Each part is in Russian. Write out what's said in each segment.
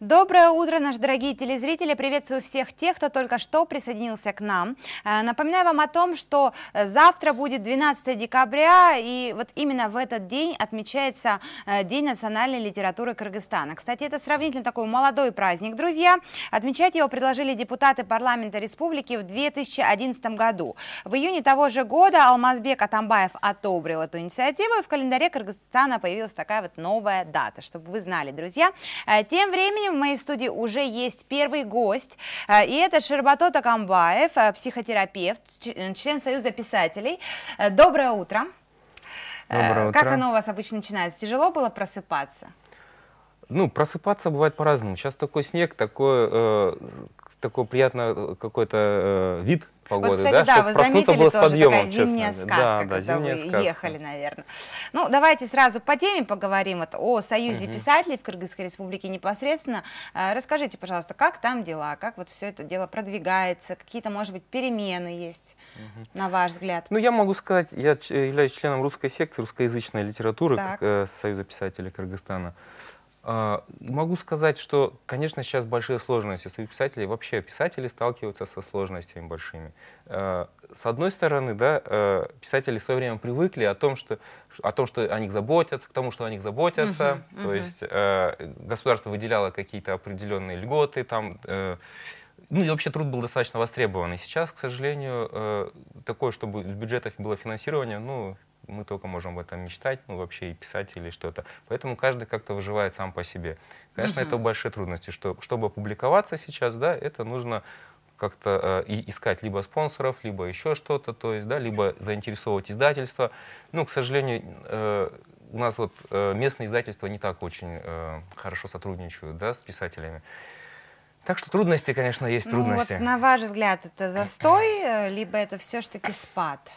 Доброе утро, наши дорогие телезрители. Приветствую всех тех, кто только что присоединился к нам. Э, напоминаю вам о том, что э, завтра будет 12 декабря, и вот именно в этот день отмечается э, День национальной литературы Кыргызстана. Кстати, это сравнительно такой молодой праздник, друзья. Отмечать его предложили депутаты парламента республики в 2011 году. В июне того же года Алмазбек Атамбаев отобрил эту инициативу, и в календаре Кыргызстана появилась такая вот новая дата, чтобы вы знали, друзья. Тем временем сегодня в моей студии уже есть первый гость, э, и это Шербато Акамбаев, э, психотерапевт, э, член Союза писателей. Доброе утро. Доброе утро. Как оно у вас обычно начинается? Тяжело было просыпаться? Ну, просыпаться бывает по-разному. Сейчас такой снег, такое, э, такой приятный э, какой-то э, вид погоды, вот, кстати, да, да чтобы вы проснуться было с подъемом, такая зимняя честно. сказка, да, да, зимняя вы сказка. ехали, наверное. Ну, давайте сразу по теме поговорим вот, о Союзе угу. писателей в Кыргызской республике непосредственно. Э, расскажите, пожалуйста, как там дела, как вот все это дело продвигается, какие-то, может быть, перемены есть, угу. на ваш взгляд? Ну, я могу сказать, я являюсь членом русской секции русскоязычной литературы так. Э, Союза писателей Кыргызстана. А, могу сказать, что, конечно, сейчас большие сложности у писателей. Вообще писатели сталкиваются со сложностями большими. А, с одной стороны, да, э, писатели со временем привыкли о том, что, о том, что о них заботятся, к тому, что о них заботятся. Угу, То угу. есть э, государство выделяло какие-то определенные льготы, там, э, ну и вообще труд был достаточно востребован. И сейчас, к сожалению, такое, чтобы из бюджетов было финансирование, ну, мы только можем об этом мечтать, ну вообще и писать или что-то. Поэтому каждый как-то выживает сам по себе. Конечно, mm-hmm. это большие трудности. Что, чтобы публиковаться сейчас, да, это нужно как-то э, искать либо спонсоров, либо еще что-то, то есть, да, либо заинтересовывать издательство. Ну, к сожалению, э, у нас вот э, местные издательства не так очень э, хорошо сотрудничают, да, с писателями. Так что трудности, конечно, есть ну, трудности. Вот, на ваш взгляд, это застой, э, либо это все-таки спад?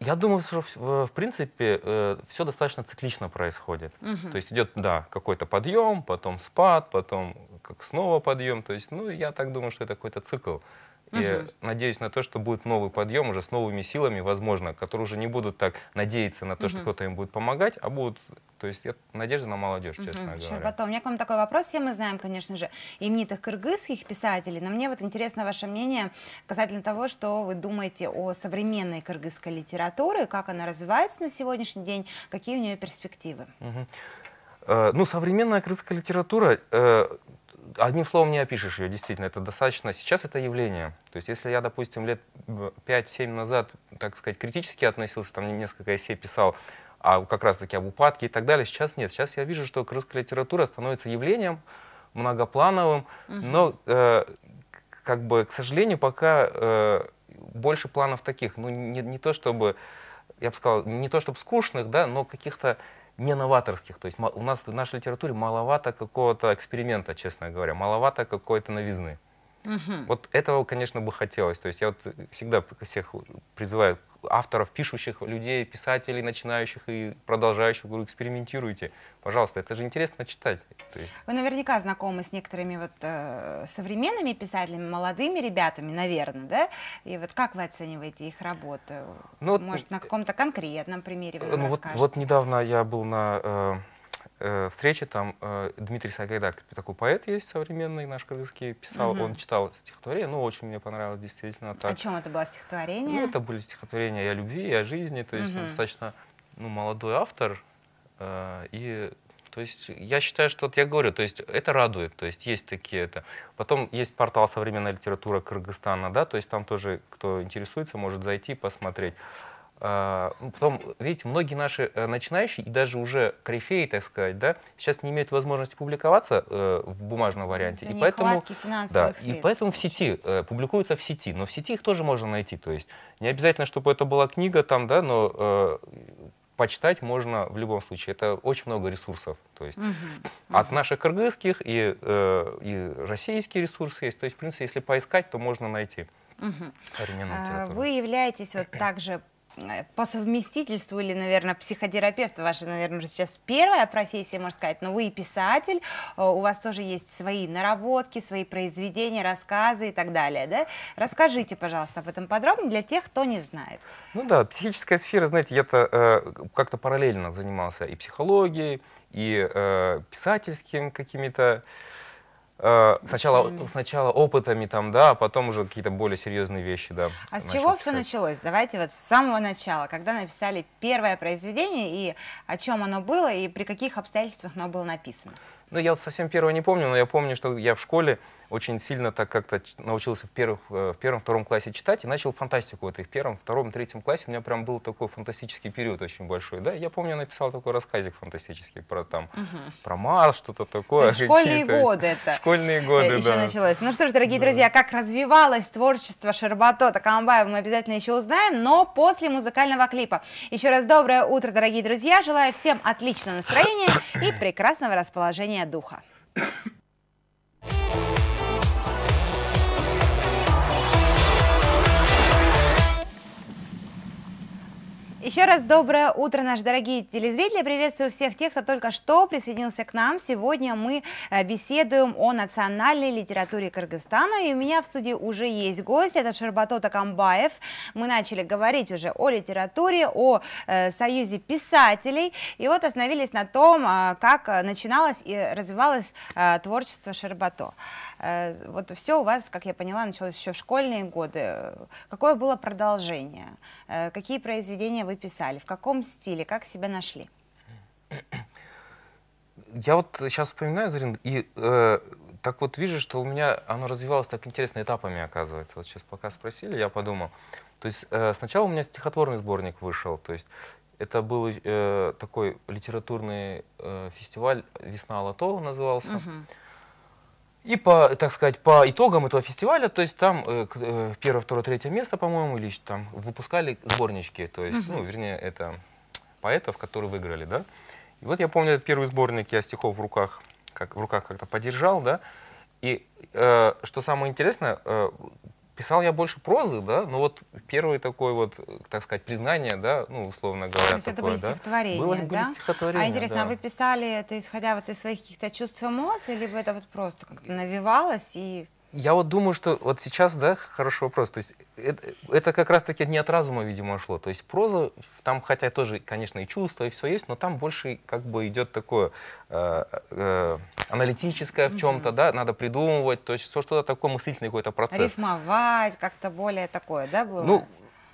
Я думаю, что в, в принципе э, все достаточно циклично происходит. Угу. То есть идет, да, какой-то подъем, потом спад, потом как снова подъем. То есть, ну, я так думаю, что это какой-то цикл. И угу. надеюсь на то, что будет новый подъем уже с новыми силами, возможно, которые уже не будут так надеяться на то, угу. что кто-то им будет помогать, а будут то есть я, надежда на молодежь, честно угу. говоря. Шербато, у меня к вам такой вопрос. Все мы знаем, конечно же, именитых кыргызских писателей, но мне вот интересно ваше мнение касательно того, что вы думаете о современной кыргызской литературе, как она развивается на сегодняшний день, какие у нее перспективы. Угу. Э, ну, современная кыргызская литература, э, одним словом не опишешь ее, действительно, это достаточно. Сейчас это явление. То есть, если я, допустим, лет 5-7 назад, так сказать, критически относился, там несколько эссе писал, а как раз-таки об упадке и так далее. Сейчас нет. Сейчас я вижу, что крымская литература становится явлением многоплановым, угу. но, э, как бы, к сожалению, пока э, больше планов таких. Ну, не, не то чтобы, я бы сказал, не то чтобы скучных, да, но каких-то не новаторских. То есть у нас в нашей литературе маловато какого-то эксперимента, честно говоря, маловато какой-то новизны. Угу. Вот этого, конечно, бы хотелось. То есть я вот всегда всех призываю авторов, пишущих людей, писателей, начинающих и продолжающих, говорю, экспериментируйте. Пожалуйста, это же интересно читать. есть... Вы наверняка знакомы с некоторыми вот, э, современными писателями, молодыми ребятами, наверное, да? И вот как вы оцениваете их работу? Ну, Может, э, на каком-то конкретном примере вы э, ну, вот, вот недавно я был на... Э, э, встречи там э, Дмитрий Сагайдак, такой поэт есть современный наш крымский, писал, угу. он читал стихотворение, ну, очень мне понравилось действительно так. О а чем это было стихотворение? Ну, это были стихотворения о любви, и о жизни, то есть угу. он достаточно ну, молодой автор, э, и то есть я считаю, что вот я говорю, то есть это радует, то есть есть такие это. Потом есть портал «Современная литература Кыргызстана», да, то есть там тоже, кто интересуется, может зайти посмотреть. А, ну, потом, видите, многие наши э, начинающие и даже уже корифеи, так сказать, да, сейчас не имеют возможности публиковаться э, в бумажном варианте. И поэтому, да, и поэтому в сети, э, публикуются в сети, но в сети их тоже можно найти. То есть не обязательно, чтобы это была книга там, да, но э, почитать можно в любом случае. Это очень много ресурсов. То есть угу, от угу. наших кыргызских и, э, и российские ресурсы есть. То есть, в принципе, если поискать, то можно найти. Угу. Вы являетесь вот также Э, по совместительству или, наверное, психотерапевт, ваша, наверное, уже сейчас первая профессия, можно сказать, но вы и писатель, э, у вас тоже есть свои наработки, свои произведения, рассказы и так далее, да? Расскажите, пожалуйста, об этом подробнее для тех, кто не знает. Ну да, психическая сфера, знаете, я-то э, как-то параллельно занимался и психологией, и э, писательским какими-то э, Э, сначала, сначала опытами, там, да, а потом уже какие-то более серьезные вещи, да. А с чего писать. все началось? Давайте вот с самого начала, когда написали первое произведение, и о чем оно было, и при каких обстоятельствах оно было написано? Ну, я вот совсем первое не помню, но я помню, что я в школе, э, очень сильно так как-то научился в, первых, э, в первом-втором классе читать и начал фантастику. Вот и в первом, втором, третьем классе у меня прям был такой фантастический период очень большой. Да, я помню, я написал такой рассказик фантастический про там, угу. про Марс, что-то такое. То школьные годы это. Школьные годы, еще да. началось. Ну что ж, дорогие да. друзья, как развивалось творчество Шербато Такамбаева мы обязательно еще узнаем, но после музыкального клипа. Еще раз доброе утро, дорогие друзья. Желаю всем отличного настроения и прекрасного расположения духа. Еще раз доброе утро, наши дорогие телезрители. приветствую всех тех, кто только что присоединился к нам. Сегодня мы э, беседуем о национальной литературе Кыргызстана. И у меня в студии уже есть гость, это Шербато Такамбаев. Мы начали говорить уже о литературе, о э, союзе писателей. И вот остановились на том, э, как э, начиналось и развивалось э, творчество Шербато. Э, вот все у вас, как я поняла, началось еще в школьные годы. Какое было продолжение? Э, какие произведения вы писали? В каком стиле? Как себя нашли? Я вот сейчас вспоминаю, Зарин, и э, так вот вижу, что у меня оно развивалось так интересно этапами, оказывается. Вот сейчас пока спросили, я подумал. То есть э, сначала у меня стихотворный сборник вышел, то есть это был э, такой литературный э, фестиваль «Весна Алатова» назывался. Uh -huh. И по, так сказать, по итогам этого фестиваля, то есть там э, э первое, второе, третье место, по-моему, или там выпускали сборнички, то есть, ну, вернее, это поэтов, которые выиграли, да. И вот я помню этот первый сборник, я стихов в руках, как в руках как-то подержал, да. И э, что самое интересное, э, писал я больше прозы, да, но вот первое такое вот, так сказать, признание, да, ну, условно говоря, То есть такое, это были да? стихотворения, было, да? Были стихотворения, А интересно, а да. а вы писали это, исходя вот из своих каких-то чувств, эмоций, либо это вот просто как-то навивалось и я вот думаю, что вот сейчас, да, хороший вопрос. То есть это, это как раз-таки не от разума, видимо, шло. То есть проза, там хотя тоже, конечно, и чувства, и все есть, но там больше как бы идет такое э, э, аналитическое в чем-то, mm-hmm. да, надо придумывать, то есть все что-то такое, мыслительный какой-то процесс. Рифмовать, как-то более такое, да, было? Ну,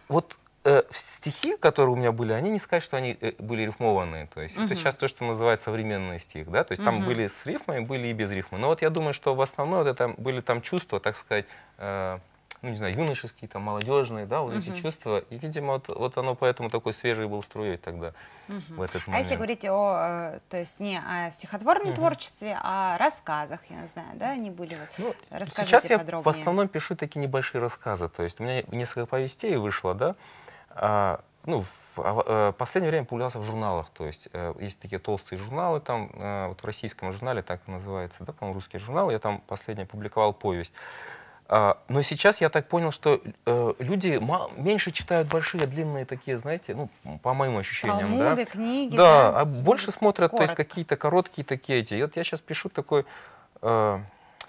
вот э, стихи, которые у меня были, они не сказать, что они э, были рифмованные. То есть угу. это сейчас то, что называют современный стих, да. То есть угу. там были с рифмами, были и без рифмы. Но вот я думаю, что в основном вот это были там чувства, так сказать. Э, ну, не знаю, юношеские, там, молодежные, да, вот угу. эти чувства. И, видимо, вот, вот оно поэтому такой свежий был струей тогда, угу. в этот момент. А если говорить о, э, то есть не о стихотворном угу. творчестве, а о рассказах, я не знаю, да, они были вот, ну, Расскажите сейчас я в основном пишу такие небольшие рассказы, то есть у меня несколько повестей вышло, да, угу. А, ну, в, а, в э, последнее время публиковался в журналах, то есть э, есть такие толстые журналы, там э, вот в российском журнале так и называется, да, по-моему, русский журнал, я там последний публиковал повесть. А, но сейчас я так понял, что люди меньше читают большие, длинные такие, знаете, ну, по моим ощущениям. Талмуды, да? книги. Да, да, а больше смотрят, коротко. то есть какие-то короткие такие эти. И вот я сейчас пишу такой э,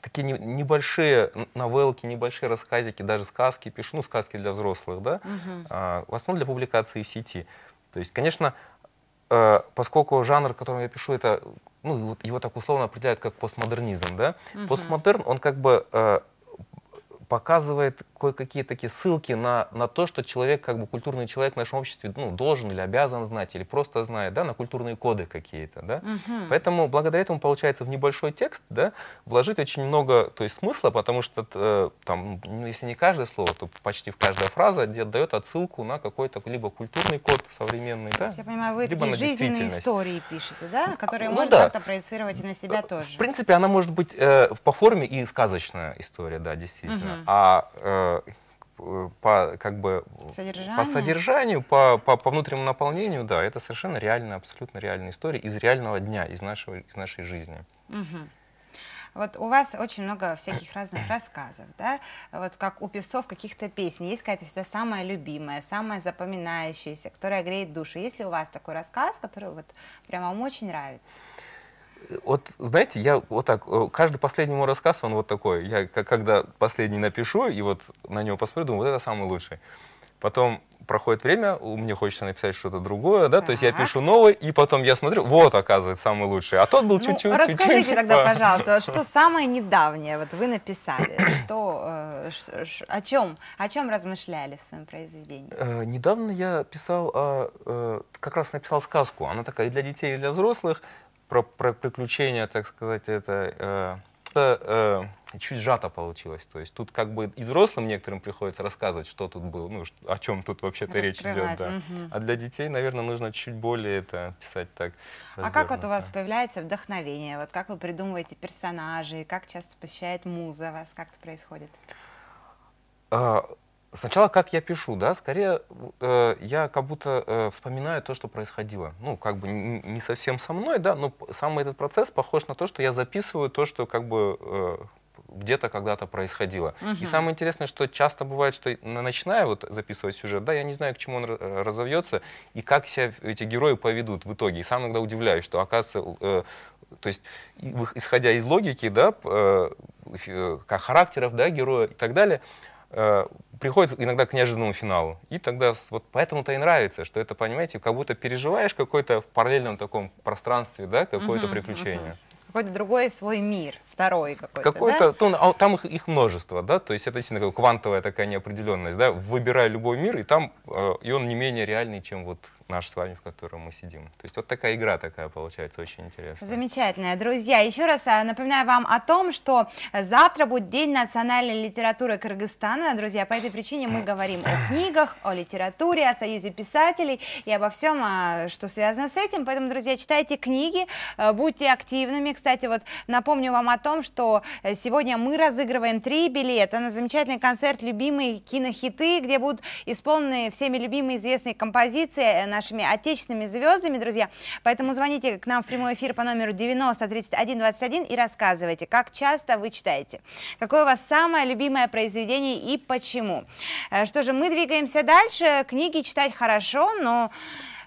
такие не, небольшие новеллки, небольшие рассказики, даже сказки пишу, ну, сказки для взрослых, да, угу. а, в основном для публикации в сети. То есть, конечно, э, поскольку жанр, которым я пишу, это, ну, вот его так условно определяют как постмодернизм, да, угу. постмодерн, он как бы э, показывает кое-какие такие ссылки на, на то, что человек, как бы культурный человек в нашем обществе ну, должен или обязан знать, или просто знает, да, на культурные коды какие-то. Да? Угу. Поэтому благодаря этому получается в небольшой текст да, вложить очень много то есть, смысла, потому что э, там, ну, если не каждое слово, то почти в каждая фраза дает отсылку на какой-то либо культурный код современный. Да, я понимаю, вы либо такие жизненные истории пишете, да, которые ну, можно да. как-то проецировать и на себя э, тоже. В принципе, она может быть э, по форме и сказочная история, да, действительно. Угу а э, по, как бы, содержанию. по содержанию, по, по, по внутреннему наполнению, да, это совершенно реальная, абсолютно реальная история из реального дня, из, нашего, из нашей жизни. Угу. Вот у вас очень много всяких разных рассказов, да? Вот как у певцов каких-то песен. Есть какая-то вся самая любимая, самая запоминающаяся, которая греет душу. Есть ли у вас такой рассказ, который вот прямо вам очень нравится? вот, знаете, я вот так, э, каждый последний мой рассказ, он вот такой. Я когда последний напишу, и вот на него посмотрю, думаю, вот это самый лучший. Потом проходит время, мне хочется написать что-то другое, да, так. то есть я пишу новый, и потом я смотрю, вот, оказывается, самый лучший, а тот был ну, чуть-чуть. Ну, расскажите чуть -чуть. тогда, типа. пожалуйста, что самое недавнее вот вы написали, что, э, о чем, о чем размышляли в своем произведении? Э, недавно я писал, как раз написал сказку, она такая и для детей, и для взрослых, про, про приключения, так сказать, это... Э, это э, чуть сжато получилось. То есть тут как бы и взрослым некоторым приходится рассказывать, что тут было, ну, о чем тут вообще-то речь идет. Да. Угу. А для детей, наверное, нужно чуть более это писать так. А как вот у вас появляется вдохновение? Вот как вы придумываете персонажей? Как часто посещает муза вас? Как это происходит? А, сначала как я пишу, да, скорее э, я как будто э, вспоминаю то, что происходило. Ну, как бы не совсем со мной, да, но сам этот процесс похож на то, что я записываю то, что как бы э, где-то когда-то происходило. Угу. И самое интересное, что часто бывает, что начиная вот записывать сюжет, да, я не знаю, к чему он разовьется и как себя эти герои поведут в итоге. И сам иногда удивляюсь, что оказывается, э, то есть исходя из логики, да, э, э, характеров, да, героя и так далее, Э, приходит иногда к неожиданному финалу. И тогда вот поэтому-то и нравится, что это, понимаете, как будто переживаешь какое-то в параллельном таком пространстве, да, какое-то угу, приключение. Угу. Какой-то другой свой мир второй какой-то, Какой-то, да? ну, а там их, их множество, да, то есть это действительно квантовая такая неопределенность, да, выбирая любой мир, и там, э, и он не менее реальный, чем вот наш с вами, в котором мы сидим. То есть вот такая игра такая получается, очень интересная. Замечательная. Друзья, еще раз а, напоминаю вам о том, что завтра будет День национальной литературы Кыргызстана. Друзья, по этой причине мы говорим о книгах, о литературе, о Союзе писателей и обо всем, а, что связано с этим. Поэтому, друзья, читайте книги, э, будьте активными. Кстати, вот напомню вам о том, что э, сегодня мы разыгрываем три билета на замечательный концерт «Любимые кинохиты», где будут исполнены всеми любимые известные композиции э, нашими отечественными звездами, друзья. Поэтому звоните к нам в прямой эфир по номеру 90 31 21 и рассказывайте, как часто вы читаете, какое у вас самое любимое произведение и почему. Э, что же, мы двигаемся дальше. Книги читать хорошо, но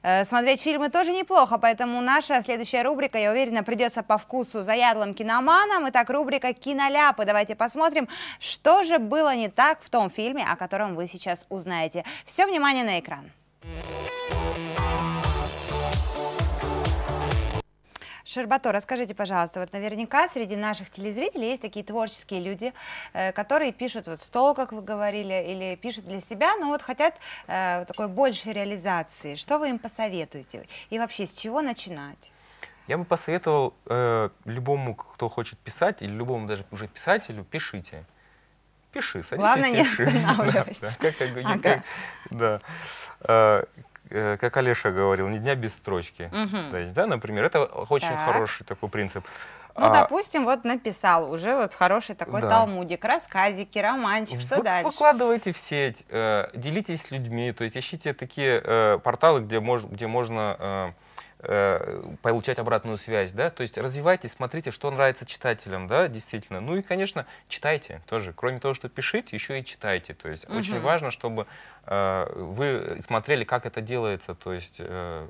Э, смотреть фильмы тоже неплохо, поэтому наша следующая рубрика, я уверена, придется по вкусу заядлым киноманам. Итак, рубрика «Киноляпы». Давайте посмотрим, что же было не так в том фильме, о котором вы сейчас узнаете. Все внимание на экран. Thank you. Шербато, расскажите, пожалуйста, вот наверняка среди наших телезрителей есть такие творческие люди, э, которые пишут вот стол, как вы говорили, или пишут для себя, но вот хотят э, такой большей реализации. Что вы им посоветуете? И вообще, с чего начинать? Я бы посоветовал э, любому, кто хочет писать, или любому даже уже писателю, пишите. Пиши, садись Главное, и пиши. не останавливайся. Да, да. Как, как, ага. как, да. Э, Э, как Олеша говорил, ни дня без строчки. Угу. То есть, да, например, это очень так. хороший такой принцип. Ну, а, допустим, вот написал уже вот хороший такой да. талмудик, рассказики, романчик, что Вы дальше? Выкладывайте в сеть, э, делитесь с людьми, то есть ищите такие э, порталы, где, мож, где можно... Э, получать обратную связь, да, то есть развивайтесь, смотрите, что нравится читателям, да, действительно. Ну и, конечно, читайте тоже. Кроме того, что пишите, еще и читайте. То есть угу. очень важно, чтобы э, вы смотрели, как это делается, то есть э,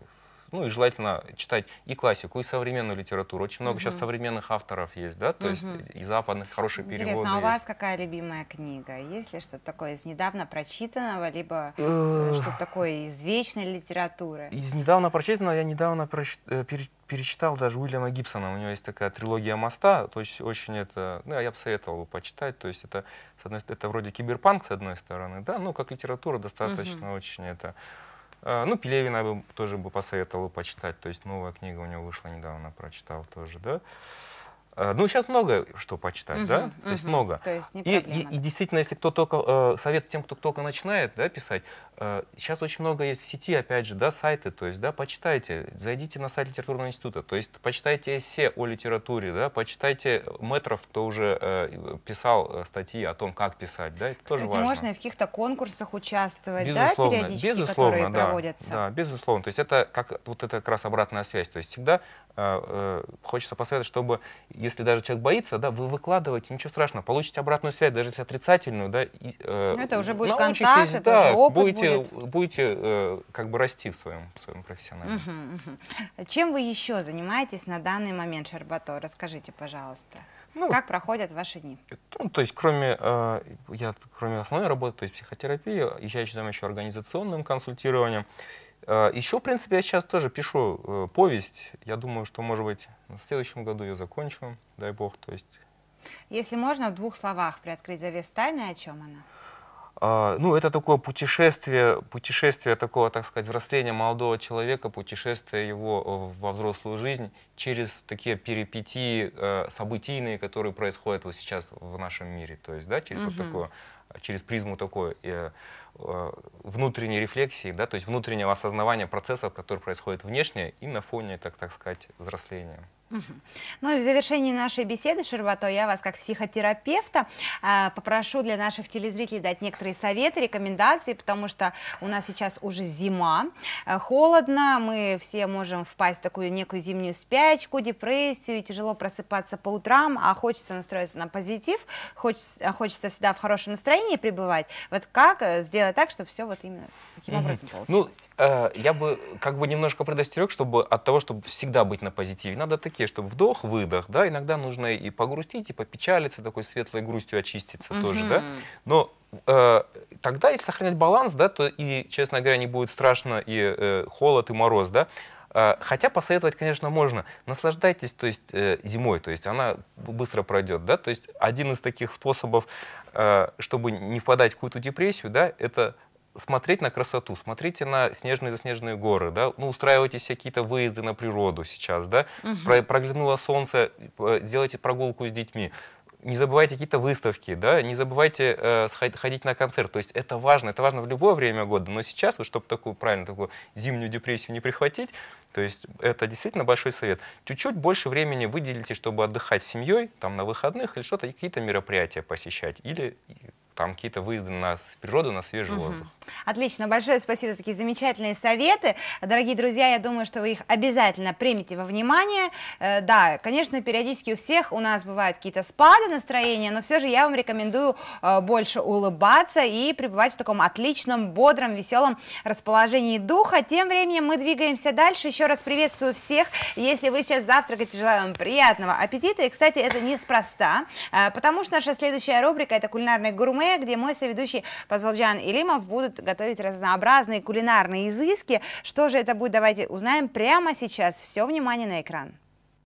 ну и желательно читать и классику, и современную литературу. Очень много угу. сейчас современных авторов есть, да, то угу. есть и западных хорошие Интересно, переводы. Интересно, а у вас есть. какая любимая книга? Есть ли что-то такое из недавно прочитанного, либо э, э. что-то такое из вечной литературы? Из недавно прочитанного я недавно прочит, э, перечитал даже Уильяма Гибсона. У него есть такая трилогия «Моста». То есть очень это... Ну, я бы советовал почитать. То есть это, с одной, это вроде киберпанк, с одной стороны, да, ну, как литература достаточно угу. очень это а, ну, Пелевина бы тоже бы посоветовал почитать. То есть новая книга у него вышла недавно, прочитал тоже, да. А, ну, сейчас много что почитать, угу, да? Угу. То есть много. То есть не и, и, и действительно, если кто только... Э, совет тем, кто только начинает да, писать, Э, сейчас очень много есть в сети, опять же, да, сайты, то есть, да, почитайте, зайдите на сайт литературного института, то есть, почитайте эссе о литературе, да, почитайте метров, кто уже э, писал э, статьи о том, как писать, да, это Кстати, тоже важно. можно и в каких-то конкурсах участвовать, безусловно, да, периодически, безусловно, которые да, проводятся. Да, безусловно, то есть, это как, вот это как раз обратная связь, то есть, всегда э, э, хочется посоветовать, чтобы, если даже человек боится, да, вы выкладываете, ничего страшного, получите обратную связь, даже если отрицательную, да, и, э, ну, это уже будет контакт, это да, уже опыт будет будете, будете э, как бы расти в своем, в своем профессионале. Угу, угу. Чем вы еще занимаетесь на данный момент, Шарбато? Расскажите, пожалуйста. Ну, как проходят ваши дни? Ну, то есть, кроме, э, я, кроме основной работы, то есть психотерапии, я еще занимаюсь еще организационным консультированием. Э, еще, в принципе, я сейчас тоже пишу э, повесть. Я думаю, что, может быть, в следующем году ее закончу, дай бог. То есть... Если можно, в двух словах приоткрыть завес тайны, о чем она? А, ну, это такое путешествие, путешествие такого, так сказать, взросления молодого человека, путешествие его э, во взрослую жизнь через такие перипетии э, событийные, которые происходят вот сейчас в нашем мире. То есть, да, через угу. вот такое, через призму такой э, э, внутренней рефлексии, да, то есть внутреннего осознавания процессов, которые происходят внешне и на фоне, так, так сказать, взросления. Ну и в завершении нашей беседы, Шервато, я вас как психотерапевта а, попрошу для наших телезрителей дать некоторые советы, рекомендации, потому что у нас сейчас уже зима, э, холодно, мы все можем впасть в такую некую зимнюю спячку, депрессию, тяжело просыпаться по утрам, а хочется настроиться на позитив, хочется, а хочется всегда в хорошем настроении пребывать. Вот как э, сделать так, чтобы все вот именно таким образом ну, получилось? Ну, э, я бы как бы немножко предостерег, чтобы от того, чтобы всегда быть на позитиве, надо такие такие, чтобы вдох-выдох, да, иногда нужно и погрустить, и попечалиться, такой светлой грустью очиститься угу. тоже, да. Но э, тогда, если сохранять баланс, да, то и, честно говоря, не будет страшно и э, холод, и мороз, да. Э, хотя посоветовать, конечно, можно. Наслаждайтесь, то есть э, зимой, то есть она быстро пройдет, да. То есть один из таких способов, э, чтобы не впадать в какую-то депрессию, да, это смотреть на красоту, смотрите на снежные заснеженные горы, да, ну, устраивайте себе какие-то выезды на природу сейчас, да, угу. Про, проглянуло солнце, сделайте прогулку с детьми. Не забывайте какие-то выставки, да, не забывайте э, ходить на концерт. То есть это важно, это важно в любое время года, но сейчас, вот, чтобы такую правильно такую зимнюю депрессию не прихватить, то есть это действительно большой совет. Чуть-чуть больше времени выделите, чтобы отдыхать с семьей, там на выходных или что-то, какие-то мероприятия посещать или там какие-то выезды на природу, на свежий угу. воздух. Отлично, большое спасибо за такие замечательные советы. Дорогие друзья, я думаю, что вы их обязательно примете во внимание. Э, да, конечно, периодически у всех у нас бывают какие-то спады настроения, но все же я вам рекомендую э, больше улыбаться и пребывать в таком отличном, бодром, веселом расположении духа. Тем временем мы двигаемся дальше. Еще раз приветствую всех. Если вы сейчас завтракаете, желаю вам приятного аппетита. И, кстати, это неспроста, э, потому что наша следующая рубрика – это кулинарный гурме Гурме, где мой соведущий Пазалджан Илимов будут готовить разнообразные кулинарные изыски. Что же это будет, давайте узнаем прямо сейчас. Все внимание на экран.